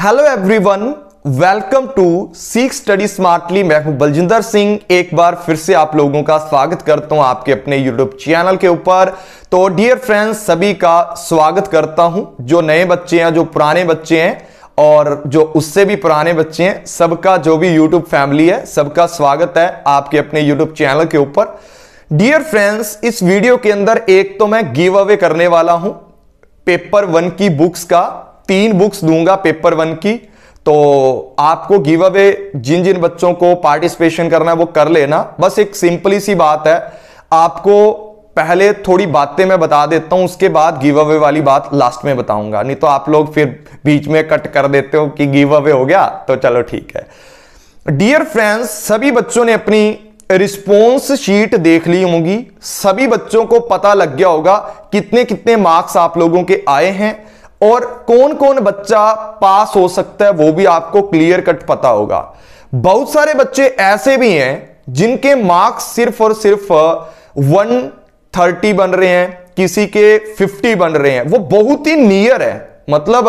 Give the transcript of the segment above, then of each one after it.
hello everyone welcome to Seekh study smartly मैं हूं बलजिंदर सिंह एक बार फिर से आप लोगों का स्वागत करता हूं आपके अपने यूट्यूब चैनल के ऊपर तो डियर फ्रेंड्स सभी का स्वागत करता हूं जो नए बच्चे हैं जो पुराने बच्चे हैं और जो उससे भी पुराने बच्चे हैं सबका जो भी यूट्यूब फैमिली है सबका स्वागत है आपके अपने यूट्यूब चैनल के ऊपर डियर फ्रेंड्स इस वीडियो के अंदर एक तो मैं गिव अवे करने वाला हूं पेपर वन की बुक्स का तीन बुक्स दूंगा पेपर वन की तो आपको गिव अवे जिन जिन बच्चों को पार्टिसिपेशन करना है वो कर लेना बस एक सिंपली सी बात है आपको पहले थोड़ी बातें मैं बता देता हूं उसके बाद गिव अवे वाली बात लास्ट में बताऊंगा नहीं तो आप लोग फिर बीच में कट कर देते हो कि गिव अवे हो गया तो चलो ठीक है डियर फ्रेंड्स सभी बच्चों ने अपनी रिस्पॉन्स शीट देख ली होंगी सभी बच्चों को पता लग गया होगा कितने कितने मार्क्स आप लोगों के आए हैं और कौन कौन बच्चा पास हो सकता है वो भी आपको क्लियर कट पता होगा बहुत सारे बच्चे ऐसे भी हैं जिनके मार्क्स सिर्फ और सिर्फ 130 बन रहे हैं किसी के 50 बन रहे हैं वो बहुत ही नियर है मतलब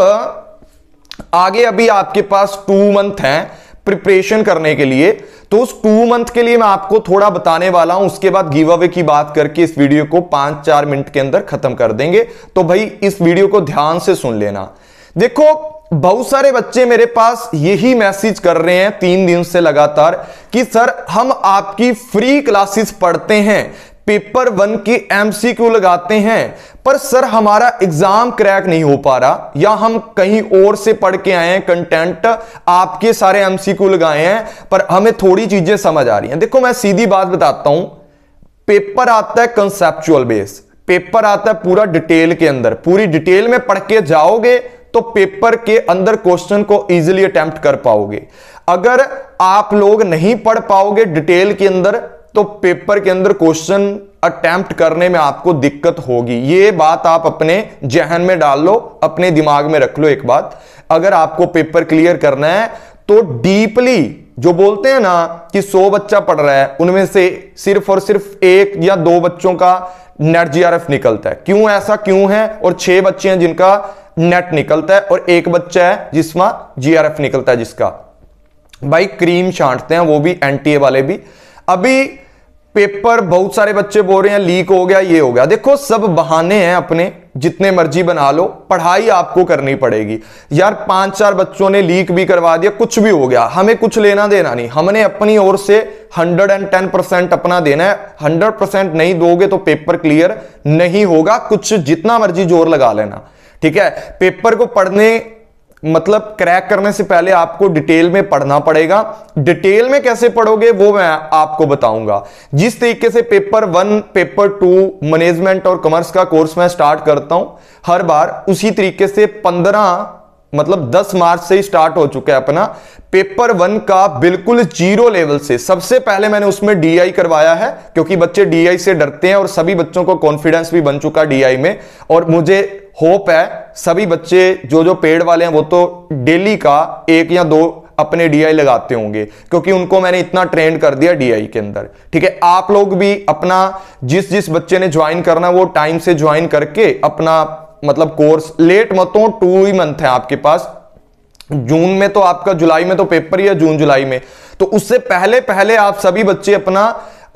आगे अभी आपके पास टू मंथ हैं प्रिपरेशन करने के लिए तो उस टू मंथ के लिए मैं आपको थोड़ा बताने वाला हूं उसके बाद गिव अवे की बात करके इस वीडियो को पांच चार मिनट के अंदर खत्म कर देंगे तो भाई इस वीडियो को ध्यान से सुन लेना देखो बहुत सारे बच्चे मेरे पास यही मैसेज कर रहे हैं तीन दिन से लगातार कि सर हम आपकी फ्री क्लासेस पढ़ते हैं पेपर वन के एमसीक्यू लगाते हैं पर सर हमारा एग्जाम क्रैक नहीं हो पा रहा या हम कहीं और से पढ़ के आए हैं कंटेंट आपके सारे एमसीक्यू लगाए हैं पर हमें थोड़ी चीजें समझ आ रही हैं देखो मैं सीधी बात बताता हूं पेपर आता है कंसेप्चुअल बेस पेपर आता है पूरा डिटेल के अंदर पूरी डिटेल में पढ़ के जाओगे तो पेपर के अंदर क्वेश्चन को इजीली अटेम्प्ट कर पाओगे अगर आप लोग नहीं पढ़ पाओगे डिटेल के अंदर तो पेपर के अंदर क्वेश्चन अटैम्प्ट करने में आपको दिक्कत होगी ये बात आप अपने जहन में डाल लो अपने दिमाग में रख लो एक बात अगर आपको पेपर क्लियर करना है तो डीपली जो बोलते हैं ना कि सौ बच्चा पढ़ रहा है उनमें से सिर्फ और सिर्फ एक या दो बच्चों का नेट जीआरएफ निकलता है क्यों ऐसा क्यों है और छह बच्चे हैं जिनका नेट निकलता है और एक बच्चा है जिसमें जीआरएफ निकलता है जिसका भाई क्रीम छांटते हैं वो भी एनटीए वाले भी अभी पेपर बहुत सारे बच्चे बोल रहे हैं लीक हो गया ये हो गया देखो सब बहाने हैं अपने जितने मर्जी बना लो पढ़ाई आपको करनी पड़ेगी यार पांच चार बच्चों ने लीक भी करवा दिया कुछ भी हो गया हमें कुछ लेना देना नहीं हमने अपनी ओर से 110 परसेंट अपना देना है 100 परसेंट नहीं दोगे तो पेपर क्लियर नहीं होगा कुछ जितना मर्जी जोर लगा लेना ठीक है पेपर को पढ़ने मतलब क्रैक करने से पहले आपको डिटेल में पढ़ना पड़ेगा डिटेल में कैसे पढ़ोगे वो मैं आपको बताऊंगा जिस तरीके से paper one paper two management और कॉमर्स का कोर्स मैं स्टार्ट करता हूं हर बार उसी तरीके से पंद्रह मतलब 10 मार्च से ही स्टार्ट हो चुका है अपना पेपर वन का बिल्कुल जीरो लेवल से सबसे पहले मैंने उसमें डीआई करवाया है क्योंकि बच्चे डीआई से डरते हैं और सभी बच्चों को कॉन्फिडेंस भी बन चुका डीआई में और मुझे होप है सभी बच्चे जो जो पेड़ वाले हैं वो तो डेली का एक या दो अपने डीआई लगाते होंगे क्योंकि उनको मैंने इतना ट्रेंड कर दिया डीआई के अंदर ठीक है आप लोग भी अपना जिस जिस बच्चे ने ज्वाइन करना वो टाइम से ज्वाइन करके अपना मतलब कोर्स लेट मतों टू ही मंथ है आपके पास जून में तो आपका जुलाई में तो पेपर ही है जून जुलाई में तो उससे पहले पहले आप सभी बच्चे अपना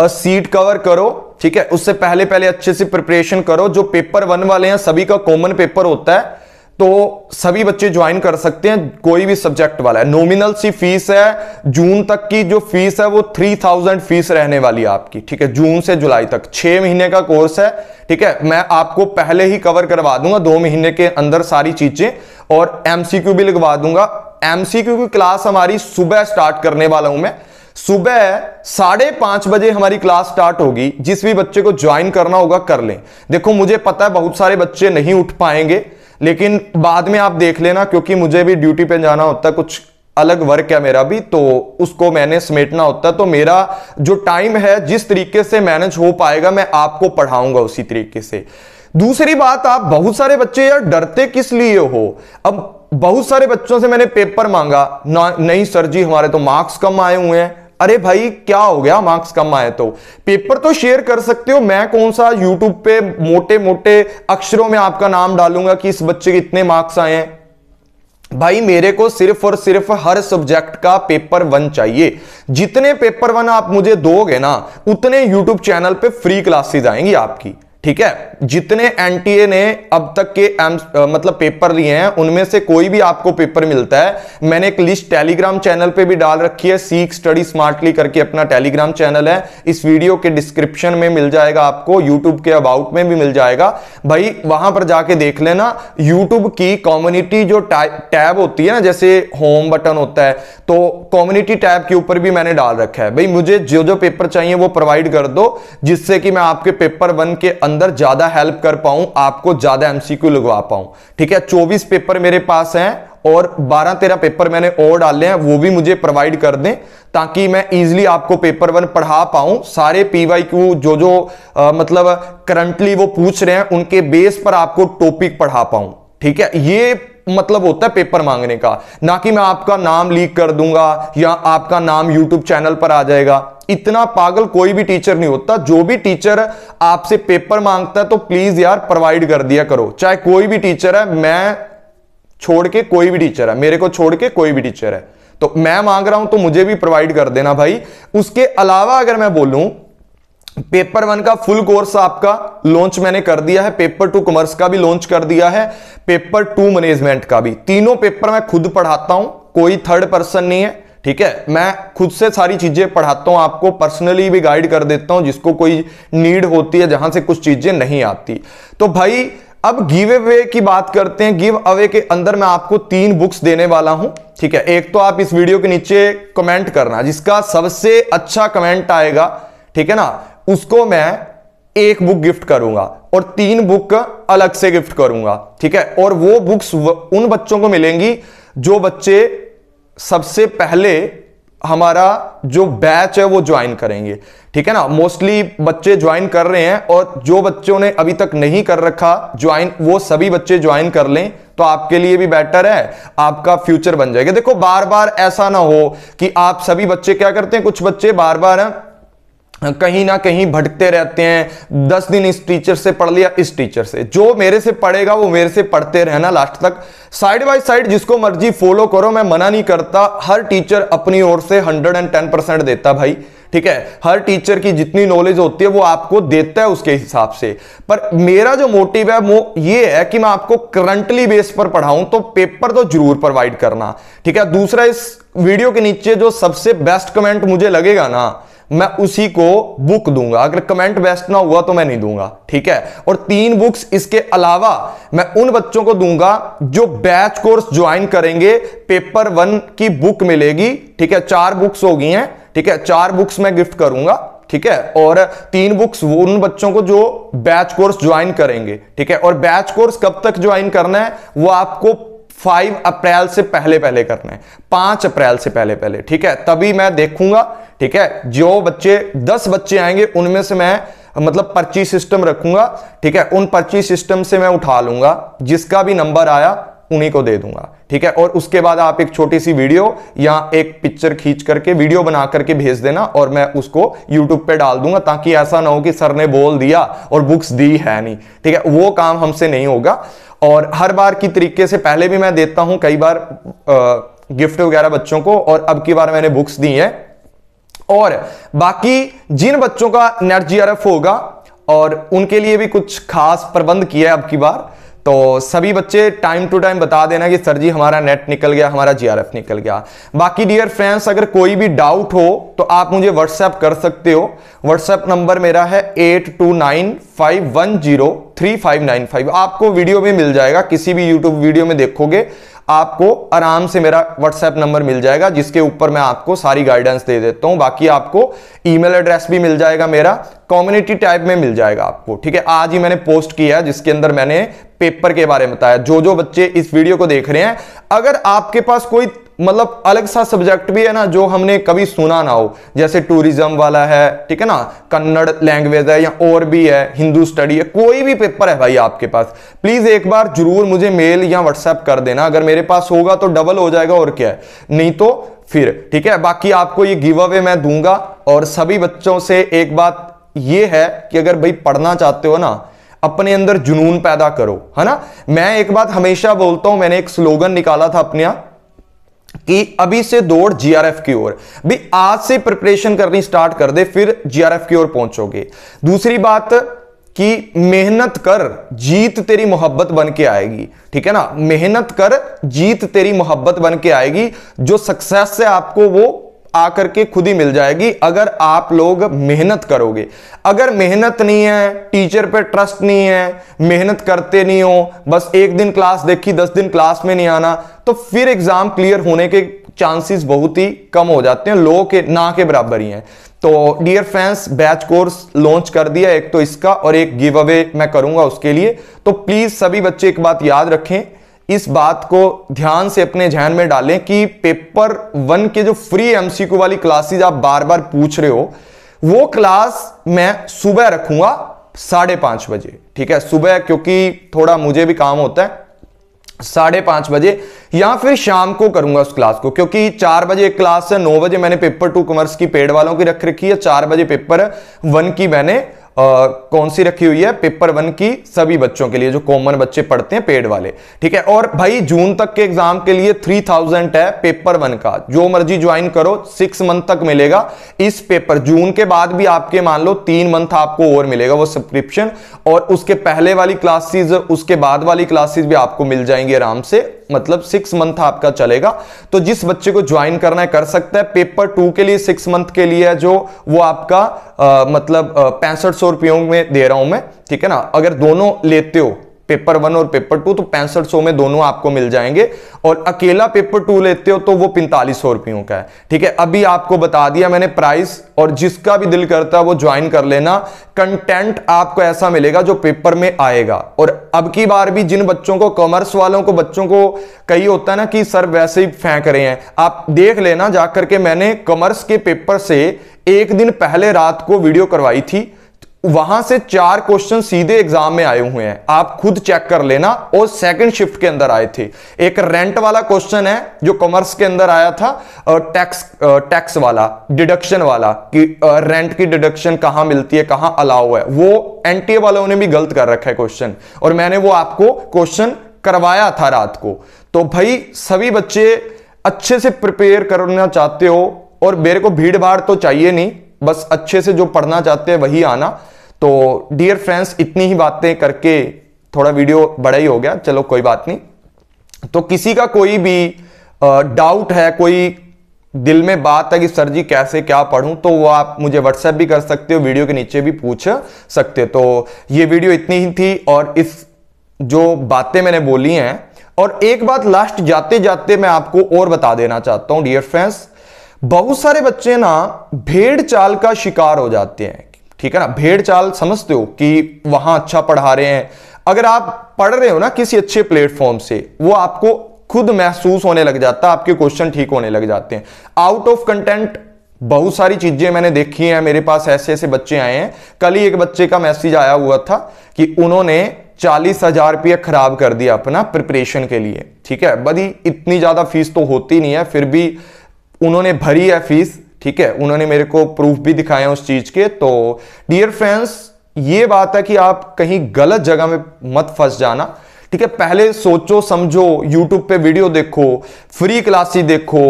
सीट कवर करो ठीक है उससे पहले पहले अच्छे से प्रिपरेशन करो जो पेपर वन वाले हैं सभी का कॉमन पेपर होता है तो सभी बच्चे ज्वाइन कर सकते हैं कोई भी सब्जेक्ट वाला है नॉमिनल सी फीस है जून तक की जो फीस है वो थ्री थाउजेंड फीस रहने वाली है आपकी ठीक है जून से जुलाई तक छह महीने का कोर्स है ठीक है मैं आपको पहले ही कवर करवा दूंगा दो महीने के अंदर सारी चीजें और एमसीक्यू भी लगवा दूंगा एमसीक्यू की क्लास हमारी सुबह स्टार्ट करने वाला हूं मैं सुबह साढ़े पांच बजे हमारी क्लास स्टार्ट होगी जिस भी बच्चे को ज्वाइन करना होगा कर लें देखो मुझे पता है बहुत सारे बच्चे नहीं उठ पाएंगे लेकिन बाद में आप देख लेना क्योंकि मुझे भी ड्यूटी पे जाना होता है कुछ अलग वर्क है मेरा भी तो उसको मैंने समेटना होता है तो मेरा जो टाइम है जिस तरीके से मैनेज हो पाएगा मैं आपको पढ़ाऊंगा उसी तरीके से दूसरी बात आप बहुत सारे बच्चे यार डरते किस लिए हो अब बहुत सारे बच्चों से मैंने पेपर मांगा ना नहीं सर जी हमारे तो मार्क्स कम आए हुए हैं अरे भाई क्या हो गया मार्क्स कम आए तो पेपर तो शेयर कर सकते हो मैं कौन सा यूट्यूब पे मोटे मोटे अक्षरों में आपका नाम डालूंगा कि इस बच्चे के इतने मार्क्स आए हैं भाई मेरे को सिर्फ और सिर्फ हर सब्जेक्ट का पेपर वन चाहिए जितने पेपर वन आप मुझे दोगे ना उतने यूट्यूब चैनल पे फ्री क्लासेस आएंगी आपकी ठीक है जितने एनटीए ने अब तक के आ, मतलब पेपर लिए हैं उनमें से कोई भी आपको पेपर मिलता है मैंने एक लिस्ट टेलीग्राम चैनल पे भी डाल रखी है सीख स्टडी स्मार्टली करके अपना टेलीग्राम चैनल है इस वीडियो के डिस्क्रिप्शन में मिल जाएगा आपको यूट्यूब के अबाउट में भी मिल जाएगा भाई वहां पर जाके देख लेना यूट्यूब की कॉम्युनिटी जो टैब होती है ना जैसे होम बटन होता है तो कॉम्युनिटी टैब के ऊपर भी मैंने डाल रखा है भाई मुझे जो जो पेपर चाहिए वो प्रोवाइड कर दो जिससे कि मैं आपके पेपर वन के अंदर ज्यादा हेल्प कर पाऊं आपको ज्यादा एमसीक्यू लगवा पाऊं ठीक है 24 पेपर मेरे पास हैं और 12 तेरह पेपर मैंने और डाले हैं वो भी मुझे प्रोवाइड कर दें ताकि मैं इजीली आपको पेपर वन पढ़ा पाऊं सारे क्यू जो जो आ, मतलब करंटली वो पूछ रहे हैं उनके बेस पर आपको टॉपिक पढ़ा पाऊं ठीक है ये मतलब होता है पेपर मांगने का ना कि मैं आपका नाम लीक कर दूंगा या आपका नाम यूट्यूब चैनल पर आ जाएगा इतना पागल कोई भी टीचर नहीं होता जो भी टीचर आपसे पेपर मांगता है तो प्लीज यार प्रोवाइड कर दिया करो चाहे कोई भी टीचर है मैं छोड़ के कोई भी टीचर है मेरे को छोड़ के कोई भी टीचर है तो मैं मांग रहा हूं तो मुझे भी प्रोवाइड कर देना भाई उसके अलावा अगर मैं बोलूं पेपर वन का फुल कोर्स आपका लॉन्च मैंने कर दिया है पेपर टू कॉमर्स का भी लॉन्च कर दिया है पेपर टू मैनेजमेंट का भी तीनों पेपर मैं खुद पढ़ाता हूं कोई थर्ड पर्सन नहीं है ठीक है मैं खुद से सारी चीजें पढ़ाता हूं आपको पर्सनली भी गाइड कर देता हूं जिसको कोई नीड होती है जहां से कुछ चीजें नहीं आती तो भाई अब गिव अवे की बात करते हैं गिव अवे के अंदर मैं आपको तीन बुक्स देने वाला हूं ठीक है एक तो आप इस वीडियो के नीचे कमेंट करना जिसका सबसे अच्छा कमेंट आएगा ठीक है ना उसको मैं एक बुक गिफ्ट करूंगा और तीन बुक अलग से गिफ्ट करूंगा ठीक है और वो बुक्स उन बच्चों को मिलेंगी जो बच्चे सबसे पहले हमारा जो बैच है वो ज्वाइन करेंगे ठीक है ना मोस्टली बच्चे ज्वाइन कर रहे हैं और जो बच्चों ने अभी तक नहीं कर रखा ज्वाइन वो सभी बच्चे ज्वाइन कर लें तो आपके लिए भी बेटर है आपका फ्यूचर बन जाएगा देखो बार बार ऐसा ना हो कि आप सभी बच्चे क्या करते हैं कुछ बच्चे बार बार हैं कहीं ना कहीं भटकते रहते हैं दस दिन इस टीचर से पढ़ लिया इस टीचर से जो मेरे से पढ़ेगा वो मेरे से पढ़ते रहना लास्ट तक साइड बाय साइड जिसको मर्जी फॉलो करो मैं मना नहीं करता हर टीचर अपनी ओर से हंड्रेड एंड टेन परसेंट देता भाई ठीक है हर टीचर की जितनी नॉलेज होती है वो आपको देता है उसके हिसाब से पर मेरा जो मोटिव है वो ये है कि मैं आपको करंटली बेस पर पढ़ाऊं तो पेपर तो जरूर प्रोवाइड करना ठीक है दूसरा इस वीडियो के नीचे जो सबसे बेस्ट कमेंट मुझे लगेगा ना मैं उसी को बुक दूंगा अगर कमेंट बेस्ट ना हुआ तो मैं नहीं दूंगा ठीक है और तीन बुक्स इसके अलावा मैं उन बच्चों को दूंगा जो बैच कोर्स ज्वाइन करेंगे पेपर वन की बुक मिलेगी ठीक है चार बुक्स होगी हैं ठीक है चार बुक्स मैं गिफ्ट करूंगा ठीक है और तीन बुक्स वो उन बच्चों को जो बैच कोर्स ज्वाइन करेंगे ठीक है और बैच कोर्स कब तक ज्वाइन करना है वो आपको फाइव अप्रैल से पहले पहले करने है पांच अप्रैल से पहले पहले ठीक है तभी मैं देखूंगा ठीक है जो बच्चे दस बच्चे आएंगे उनमें से मैं मतलब पर्ची सिस्टम रखूंगा ठीक है उन पर्ची सिस्टम से मैं उठा लूंगा जिसका भी नंबर आया उन्हीं को दे दूंगा ठीक है और उसके बाद आप एक छोटी सी वीडियो या एक पिक्चर खींच करके वीडियो बना करके भेज देना और मैं उसको यूट्यूब पे डाल दूंगा ताकि ऐसा ना हो कि सर ने बोल दिया और बुक्स दी है नहीं ठीक है वो काम हमसे नहीं होगा और हर बार की तरीके से पहले भी मैं देता हूं कई बार गिफ्ट वगैरह बच्चों को और अब की बार मैंने बुक्स दी है और बाकी जिन बच्चों का नेट जी होगा और उनके लिए भी कुछ खास प्रबंध किया है अब की बार तो सभी बच्चे टाइम टू टाइम बता देना कि सर जी हमारा नेट निकल गया हमारा जीआरएफ निकल गया बाकी डियर फ्रेंड्स अगर कोई भी डाउट हो तो आप मुझे व्हाट्सएप कर सकते हो व्हाट्सएप नंबर मेरा है eight two nine five one zero three five nine five आपको वीडियो में मिल जाएगा किसी भी यूट्यूब वीडियो में देखोगे आपको आराम से मेरा व्हाट्सएप नंबर मिल जाएगा जिसके ऊपर मैं आपको सारी गाइडेंस दे देता हूं बाकी आपको ईमेल एड्रेस भी मिल जाएगा मेरा कम्युनिटी टाइप में मिल जाएगा आपको ठीक है आज ही मैंने पोस्ट किया है जिसके अंदर मैंने पेपर के बारे में बताया जो जो बच्चे इस वीडियो को देख रहे हैं अगर आपके पास कोई मतलब अलग सा सब्जेक्ट भी है ना जो हमने कभी सुना ना हो जैसे टूरिज्म वाला है ठीक है ना कन्नड़ लैंग्वेज है या और भी है हिंदू स्टडी है कोई भी पेपर है भाई आपके पास प्लीज एक बार जरूर मुझे मेल या व्हाट्सएप कर देना अगर मेरे पास होगा तो डबल हो जाएगा और क्या है नहीं तो फिर ठीक है बाकी आपको ये गिव अवे मैं दूंगा और सभी बच्चों से एक बात ये है कि अगर भाई पढ़ना चाहते हो ना अपने अंदर जुनून पैदा करो है ना मैं एक बात हमेशा बोलता हूं मैंने एक स्लोगन निकाला था अपने यहां कि अभी से दौड़ जीआरएफ की ओर भी आज से प्रिपरेशन करनी स्टार्ट कर दे फिर जीआरएफ की ओर पहुंचोगे दूसरी बात कि मेहनत कर जीत तेरी मोहब्बत बन के आएगी ठीक है ना मेहनत कर जीत तेरी मोहब्बत बन के आएगी जो सक्सेस से आपको वो आकर के खुद ही मिल जाएगी अगर आप लोग मेहनत करोगे अगर मेहनत नहीं है टीचर पे ट्रस्ट नहीं है मेहनत करते नहीं हो बस एक दिन क्लास देखी दस दिन क्लास में नहीं आना तो फिर एग्जाम क्लियर होने के चांसेस बहुत ही कम हो जाते हैं लो के ना के बराबर ही हैं तो dear friends batch course launch कर दिया एक तो इसका और एक गिव अवे मैं करूंगा उसके लिए तो प्लीज सभी बच्चे एक बात याद रखें इस बात को ध्यान से अपने जहन में डालें कि पेपर वन के जो फ्री एमसीक्यू वाली क्लासेज आप बार बार पूछ रहे हो वो क्लास मैं सुबह रखूंगा साढ़े पांच बजे ठीक है सुबह क्योंकि थोड़ा मुझे भी काम होता है साढ़े पांच बजे या फिर शाम को करूंगा उस क्लास को क्योंकि चार बजे एक क्लास है नौ बजे मैंने पेपर टू कॉमर्स की पेड वालों की रख रखी है चार बजे पेपर वन की मैंने कौन सी रखी हुई है पेपर वन की सभी बच्चों के लिए जो कॉमन बच्चे पढ़ते हैं पेड वाले ठीक है और भाई जून तक के एग्जाम के लिए थ्री थाउजेंड है पेपर वन का जो मर्जी ज्वाइन करो सिक्स मंथ तक मिलेगा इस पेपर जून के बाद भी आपके मान लो तीन मंथ आपको और मिलेगा वो सब्सक्रिप्शन और उसके पहले वाली क्लासेज उसके बाद वाली क्लासेज भी आपको मिल जाएंगी आराम से मतलब सिक्स मंथ आपका चलेगा तो जिस बच्चे को ज्वाइन करना है कर सकता है पेपर टू के लिए सिक्स मंथ के लिए है जो वो आपका आ, मतलब पैंसठ सौ रुपयों में दे रहा हूं मैं ठीक है ना अगर दोनों लेते हो पेपर वन और पेपर टू तो पैंसठ सौ में दोनों आपको मिल जाएंगे और अकेला पेपर टू लेते हो तो वो पैंतालीस सौ रुपयों का है ठीक है अभी आपको बता दिया मैंने प्राइस और जिसका भी दिल करता है वो ज्वाइन कर लेना कंटेंट आपको ऐसा मिलेगा जो पेपर में आएगा और अब की बार भी जिन बच्चों को कॉमर्स वालों को बच्चों को कही होता है ना कि सर वैसे ही फेंक रहे हैं आप देख लेना जाकर के मैंने कॉमर्स के पेपर से एक दिन पहले रात को वीडियो करवाई थी वहां से चार क्वेश्चन सीधे एग्जाम में आए हुए हैं आप खुद चेक कर लेना और सेकंड शिफ्ट के अंदर आए थे एक रेंट वाला क्वेश्चन है जो कॉमर्स के अंदर आया था टैक्स टैक्स वाला डिडक्शन वाला कि रेंट की डिडक्शन कहां मिलती है कहां अलाउ है वो एनटीए वालों ने भी गलत कर रखा है क्वेश्चन और मैंने वो आपको क्वेश्चन करवाया था रात को तो भाई सभी बच्चे अच्छे से प्रिपेयर करना चाहते हो और मेरे को भीड़ भाड़ तो चाहिए नहीं बस अच्छे से जो पढ़ना चाहते हैं वही आना तो डियर फ्रेंड्स इतनी ही बातें करके थोड़ा वीडियो बड़ा ही हो गया चलो कोई बात नहीं तो किसी का कोई भी डाउट है कोई दिल में बात है कि सर जी कैसे क्या पढ़ूं तो वो आप मुझे व्हाट्सएप भी कर सकते हो वीडियो के नीचे भी पूछ सकते हो तो ये वीडियो इतनी ही थी और इस जो बातें मैंने बोली हैं और एक बात लास्ट जाते जाते मैं आपको और बता देना चाहता हूं डियर फ्रेंड्स बहुत सारे बच्चे ना भेड़ चाल का शिकार हो जाते हैं ठीक है ना भेड़ चाल समझते हो कि वहां अच्छा पढ़ा रहे हैं अगर आप पढ़ रहे हो ना किसी अच्छे प्लेटफॉर्म से वो आपको खुद महसूस होने लग जाता है आपके क्वेश्चन ठीक होने लग जाते हैं आउट ऑफ कंटेंट बहुत सारी चीजें मैंने देखी हैं मेरे पास ऐसे ऐसे बच्चे आए हैं कल ही एक बच्चे का मैसेज आया हुआ था कि उन्होंने चालीस हजार रुपया खराब कर दिया अपना प्रिपरेशन के लिए ठीक है बदी इतनी ज्यादा फीस तो होती नहीं है फिर भी उन्होंने भरी है फीस ठीक है उन्होंने मेरे को प्रूफ भी दिखाया उस चीज के तो डियर फ्रेंड्स ये बात है कि आप कहीं गलत जगह में मत फंस जाना ठीक है पहले सोचो समझो यूट्यूब पे वीडियो देखो फ्री क्लासी देखो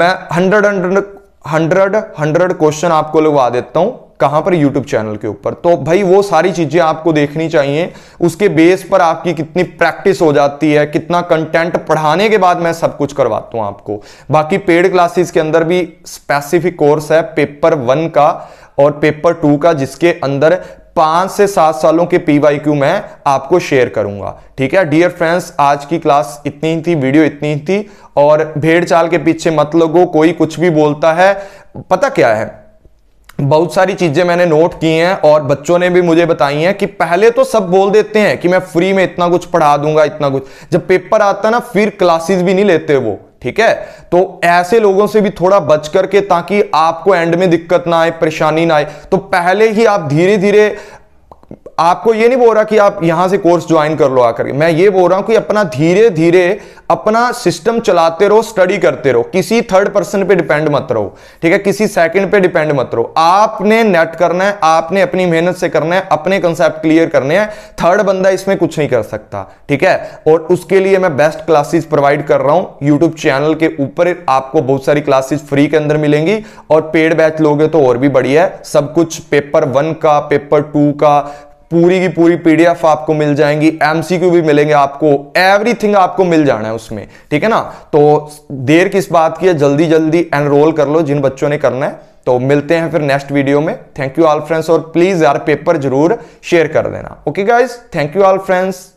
मैं hundred hundred hundred hundred question आपको लगवा देता हूं कहाँ पर यूट्यूब चैनल के ऊपर तो भाई वो सारी चीज़ें आपको देखनी चाहिए उसके बेस पर आपकी कितनी प्रैक्टिस हो जाती है कितना कंटेंट पढ़ाने के बाद मैं सब कुछ करवाता हूँ आपको बाकी पेड क्लासेस के अंदर भी स्पेसिफिक कोर्स है पेपर वन का और पेपर टू का जिसके अंदर पांच से सात सालों के पी वाई क्यू मैं आपको शेयर करूंगा ठीक है डियर फ्रेंड्स आज की क्लास इतनी ही थी वीडियो इतनी ही थी और भेड़ चाल के पीछे मत लोगो कोई कुछ भी बोलता है पता क्या है बहुत सारी चीज़ें मैंने नोट की हैं और बच्चों ने भी मुझे बताई हैं कि पहले तो सब बोल देते हैं कि मैं फ्री में इतना कुछ पढ़ा दूंगा इतना कुछ जब पेपर आता है ना फिर क्लासेस भी नहीं लेते वो ठीक है तो ऐसे लोगों से भी थोड़ा बच करके ताकि आपको एंड में दिक्कत ना आए परेशानी ना आए तो पहले ही आप धीरे धीरे आपको ये नहीं बोल रहा कि आप यहां से कोर्स ज्वाइन कर लो आकर मैं ये बोल रहा हूं कि अपना धीरे धीरे अपना सिस्टम चलाते रहो स्टडी करते रहो किसी थर्ड पर्सन पे डिपेंड मत रहो ठीक है किसी सेकंड पे डिपेंड मत रहो आपने नेट करना है आपने अपनी मेहनत से करना है अपने कंसेप्ट क्लियर करने हैं थर्ड बंदा इसमें कुछ नहीं कर सकता ठीक है और उसके लिए मैं बेस्ट क्लासेस प्रोवाइड कर रहा हूं यूट्यूब चैनल के ऊपर आपको बहुत सारी क्लासेस फ्री के अंदर मिलेंगी और पेड बैच लोगे तो और भी बढ़िया है सब कुछ पेपर वन का पेपर टू का पूरी की पूरी पीडीएफ आपको मिल जाएंगी एमसीक्यू भी मिलेंगे आपको एवरीथिंग आपको मिल जाना है उसमें ठीक है ना तो देर किस बात की है जल्दी जल्दी एनरोल कर लो जिन बच्चों ने करना है तो मिलते हैं फिर नेक्स्ट वीडियो में थैंक यू ऑल फ्रेंड्स और प्लीज यार पेपर जरूर शेयर कर देना okay guys thank you all friends